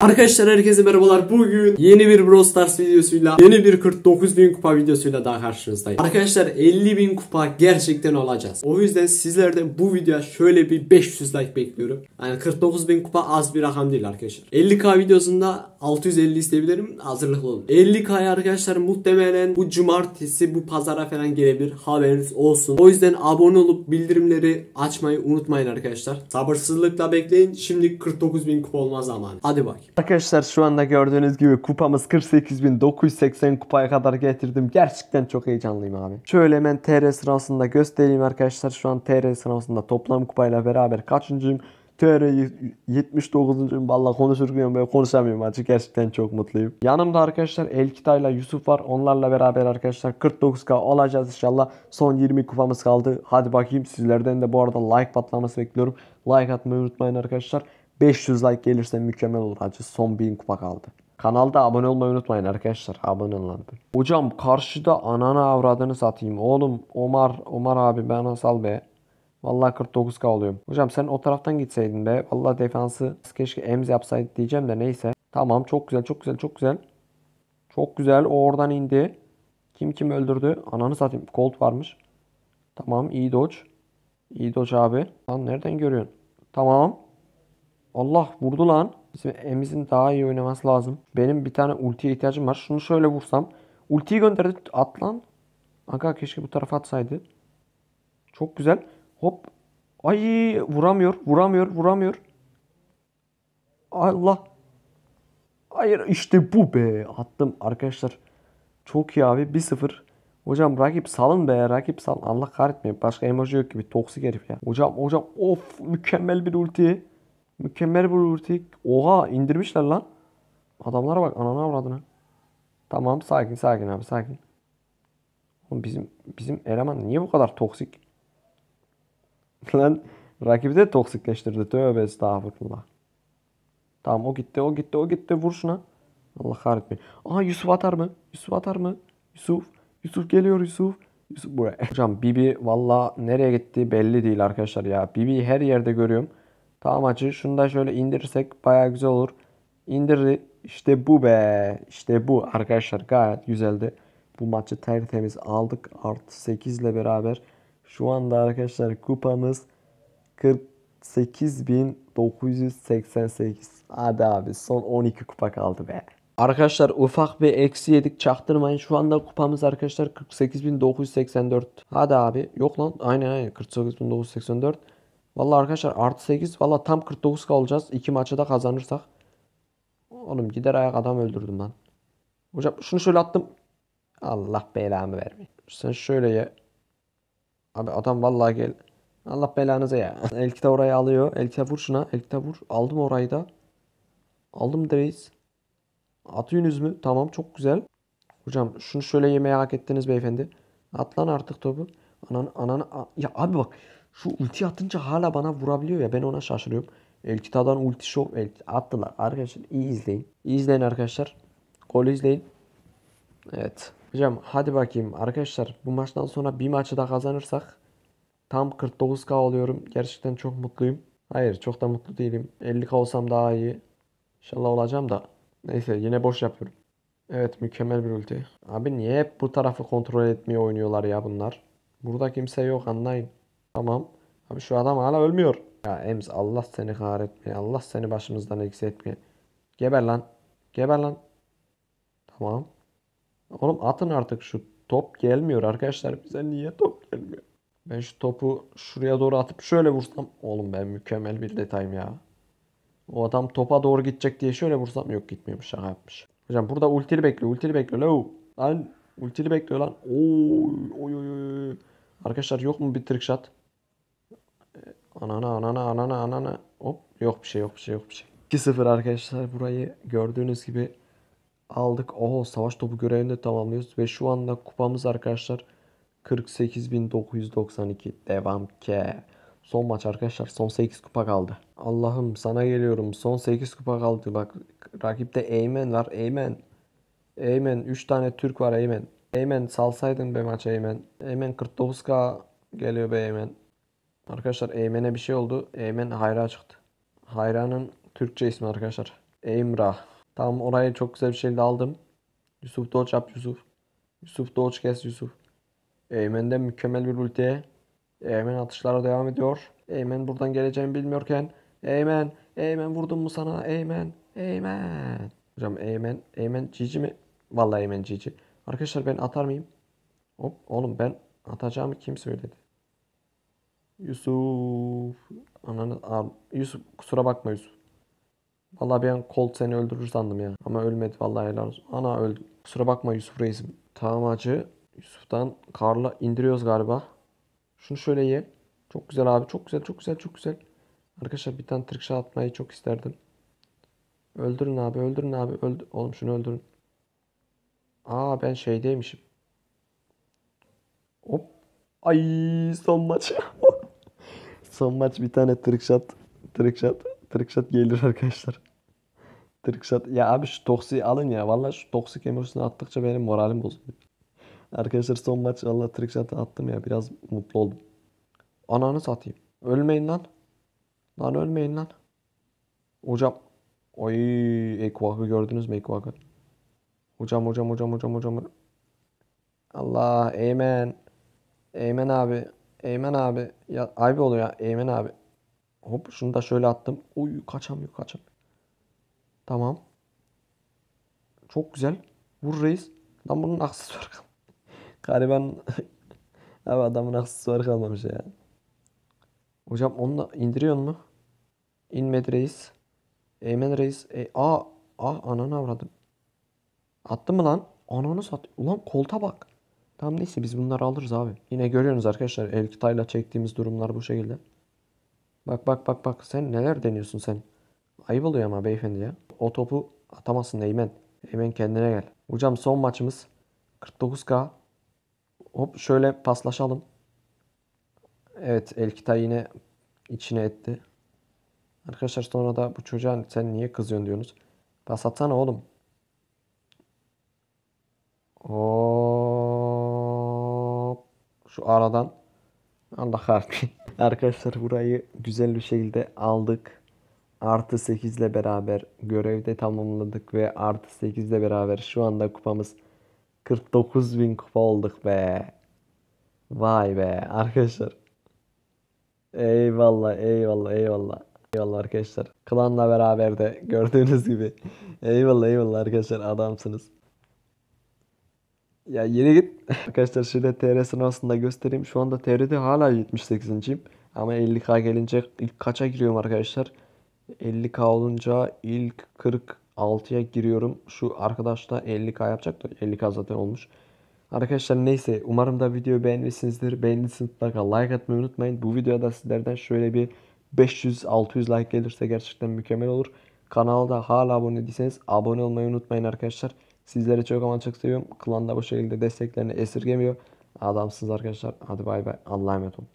Arkadaşlar herkese merhabalar. Bugün yeni bir Brawl Stars videosuyla, yeni bir 49.000 kupa videosuyla daha karşınızdayım. Arkadaşlar 50.000 kupa gerçekten olacağız. O yüzden sizlerden bu videoya şöyle bir 500 like bekliyorum. Yani 49.000 kupa az bir rakam değil arkadaşlar. 50k videosunda 650 isteyebilirim. Hazırlıklı olun. 50k'ya arkadaşlar muhtemelen bu cumartesi, bu pazara falan gelebilir. Haberiniz olsun. O yüzden abone olup bildirimleri açmayı unutmayın arkadaşlar. Sabırsızlıkla bekleyin. Şimdi 49.000 kupa olma zamanı. Hadi bak. Arkadaşlar şu anda gördüğünüz gibi kupamız 48.980 kupaya kadar getirdim. Gerçekten çok heyecanlıyım abi. Şöyle hemen TR sırasında göstereyim arkadaşlar. Şu an TR sırasında toplam kupayla beraber kaçıncıyım? TR 79. Valla konuşurken böyle konuşamıyorum açık. Gerçekten çok mutluyum. Yanımda arkadaşlar ile Yusuf var. Onlarla beraber arkadaşlar 49k olacağız inşallah. Son 20 kupamız kaldı. Hadi bakayım sizlerden de bu arada like patlaması bekliyorum. Like atmayı unutmayın arkadaşlar. 500 like gelirse mükemmel olur hacı. Son 1000 kupa kaldı. Kanalda abone olmayı unutmayın arkadaşlar. Abone olun. Hocam karşıda ananı avradını satayım. Oğlum Omar, Omar abi ben sal be. Vallahi 49k oluyorum. Hocam sen o taraftan gitseydin be. Vallahi defansı keşke emz yapsaydı diyeceğim de neyse. Tamam çok güzel çok güzel çok güzel. Çok güzel o oradan indi. Kim kim öldürdü? Ananı satayım. Colt varmış. Tamam iyi dodge. İyi dodge abi. Lan nereden görüyorsun? Tamam. Allah vurdu lan. Bizim emizin daha iyi oynaması lazım. Benim bir tane ultiye ihtiyacım var. Şunu şöyle vursam. Ultiyi gönderdi. At lan. Aga keşke bu tarafa atsaydı. Çok güzel. Hop. Ay vuramıyor. Vuramıyor. Vuramıyor. Allah. Hayır işte bu be. Attım arkadaşlar. Çok iyi abi. 1-0. Hocam rakip salın be rakip salın. Allah kahretmiyor. Başka emoji yok gibi. Toksik herif ya. Hocam hocam of mükemmel bir ulti. Mükemmel bir ulti. Oha indirmişler lan. Adamlara bak anana avradına. Tamam sakin sakin abi sakin. Oğlum bizim bizim eleman niye bu kadar toksik? lan rakibi de toksikleştirdi. Tövbe estağfurullah. Tamam o gitti o gitti o gitti vur şuna. Allah kahretmeyin. Aa Yusuf atar mı? Yusuf atar mı? Yusuf. Yusuf geliyor Yusuf. Yusuf buraya. Hocam Bibi valla nereye gitti belli değil arkadaşlar ya. Bibi her yerde görüyorum. Tamam açı. Şunu da şöyle indirirsek baya güzel olur. İndir. İşte bu be. İşte bu arkadaşlar. Gayet güzeldi. Bu maçı tertemiz aldık. Artı 8 ile beraber. Şu anda arkadaşlar kupamız 48.988. Hadi abi son 12 kupa kaldı be. Arkadaşlar ufak bir eksi yedik çaktırmayın. Şu anda kupamız arkadaşlar 48.984. Hadi abi yok lan aynen aynen 48.984. Valla arkadaşlar artı 8. Valla tam 49 kalacağız. İki maçı da kazanırsak. Oğlum gider ayak adam öldürdüm ben Hocam şunu şöyle attım. Allah belamı vermeyin. Sen şöyle ye. Abi adam valla gel. Allah belanıza ya. Elkite orayı alıyor. Elkite vur şuna. Elkite vur. Aldım orayı da. Aldım direğiz. Atı yünüz mü? Tamam çok güzel. Hocam şunu şöyle yemeye hak ettiniz beyefendi. Atlan artık topu. Anan anan. Ya abi bak. Şu ulti atınca hala bana vurabiliyor ya ben ona şaşırıyorum. Elkita'dan ulti şov el attılar. Arkadaşlar iyi izleyin. İyi izleyin arkadaşlar. Gol izleyin. Evet. Hocam hadi bakayım arkadaşlar bu maçtan sonra bir maçı da kazanırsak tam 49k oluyorum. Gerçekten çok mutluyum. Hayır çok da mutlu değilim. 50k olsam daha iyi. İnşallah olacağım da. Neyse yine boş yapıyorum. Evet mükemmel bir ulti. Abi niye hep bu tarafı kontrol etmeye oynuyorlar ya bunlar? Burada kimse yok anlayın. Tamam. Abi şu adam hala ölmüyor. Ya Ems Allah seni kahretmeye. Allah seni başımızdan eksik etmeye. Geber lan. Geber lan. Tamam. Oğlum atın artık şu top gelmiyor arkadaşlar. Bize niye top gelmiyor? Ben şu topu şuraya doğru atıp şöyle vursam. Oğlum ben mükemmel bir detayım ya. O adam topa doğru gidecek diye şöyle vursam. Yok gitmiyormuş şaka yapmış. Hocam burada ultili bekliyor. Ultili bekliyor. Lo. Lan ultili bekliyor lan. Oy, oy, oy. Arkadaşlar yok mu bir trick shot? Anana anana anana anana. Hop yok bir şey yok bir şey yok bir şey. 2-0 arkadaşlar burayı gördüğünüz gibi aldık. Oho savaş topu görevini de tamamlıyoruz. Ve şu anda kupamız arkadaşlar 48.992. Devam ke. Son maç arkadaşlar. Son 8 kupa kaldı. Allah'ım sana geliyorum. Son 8 kupa kaldı. Bak rakipte Eymen var. Eymen. Eymen 3 tane Türk var Eymen. Eymen salsaydın be maça Eymen. Eymen 49k geliyor be Eymen. Arkadaşlar Eymen'e bir şey oldu. Eymen Hayra çıktı. Hayra'nın Türkçe ismi arkadaşlar. Emrah. Tam orayı çok güzel bir şekilde aldım. Yusuf Doğuç yap Yusuf. Yusuf Doğuç kes Yusuf. Eymen'den mükemmel bir ultiye. Eymen atışlara devam ediyor. Eymen buradan geleceğini bilmiyorken. Eymen. Eymen vurdum mu sana? Eymen. Eymen. Hocam Eymen. Eymen cici mi? Vallahi Eymen cici. Arkadaşlar ben atar mıyım? Hop oğlum ben atacağımı kim söyledi? Yusuf. Ananı Yusuf kusura bakma Yusuf. Vallahi ben Colt seni öldürür sandım ya. Ama ölmedi vallahi helal olsun. Ana öldü. Kusura bakma Yusuf reisim. Tamam acı. Yusuf'tan Karla indiriyoruz galiba. Şunu şöyle ye. Çok güzel abi. Çok güzel. Çok güzel. Çok güzel. Arkadaşlar bir tane trickshot atmayı çok isterdim. Öldürün abi. Öldürün abi. Öldü Oğlum şunu öldürün. Aa ben şeydeymişim. Hop. Ay son maçı. Son maç bir tane trickshot, trickshot, trickshot gelir arkadaşlar. trickshot. Ya abi şu toksi alın ya. Vallahi şu toksik emoji'sini attıkça benim moralim bozuluyor. Arkadaşlar son maç valla trickshot'ı attım ya. Biraz mutlu oldum. Ananı satayım. Ölmeyin lan. Lan ölmeyin lan. Hocam. ay Ekvak'ı gördünüz mü Ekvak'ı? Hocam hocam hocam hocam hocam. Allah Eymen. Eymen abi. Eymen abi. Ya, abi oluyor ya. Eymen abi. Hop şunu da şöyle attım. Oy kaçamıyor kaçamıyor. Tamam. Çok güzel. Vur reis. Lan bunun aksesuarı kalmamış. Gariban Abi adamın aksesuarı kalmamış ya. Hocam onu da indiriyor mu? İnmedi reis. Eymen reis. E, aa, aa ananı avradım. Attı mı lan? Ananı sat. Ulan kolta bak. Tam neyse biz bunları alırız abi. Yine görüyorsunuz arkadaşlar el Kitayla çektiğimiz durumlar bu şekilde. Bak bak bak bak sen neler deniyorsun sen. Ayıp oluyor ama beyefendi ya. O topu atamazsın Eymen. Eymen kendine gel. Hocam son maçımız 49K. Hop şöyle paslaşalım. Evet El Elkita yine içine etti. Arkadaşlar sonra da bu çocuğa sen niye kızıyorsun diyorsunuz. Pas atsana oğlum. Oo şu aradan. Allah harbi. Arkadaşlar burayı güzel bir şekilde aldık. Artı 8 ile beraber görevde tamamladık ve artı 8 ile beraber şu anda kupamız 49 bin kupa olduk be. Vay be arkadaşlar. Eyvallah eyvallah eyvallah. Eyvallah arkadaşlar. Klanla beraber de gördüğünüz gibi. Eyvallah eyvallah arkadaşlar adamsınız. Ya yere git. Arkadaşlar şöyle TR sırasında göstereyim. Şu anda TR'de hala 78.yim. Ama 50K gelince ilk kaça giriyorum arkadaşlar? 50K olunca ilk 46'ya giriyorum. Şu arkadaş da 50K yapacak da 50K zaten olmuş. Arkadaşlar neyse umarım da videoyu beğenmişsinizdir. Beğendiyseniz mutlaka like atmayı unutmayın. Bu videoda da sizlerden şöyle bir 500-600 like gelirse gerçekten mükemmel olur. Kanalda hala abone değilseniz abone olmayı unutmayın arkadaşlar. Sizleri çok ama çok seviyorum. Klan da bu şekilde desteklerini esirgemiyor. Adamsınız arkadaşlar. Hadi bay bay. Allah'a emanet olun.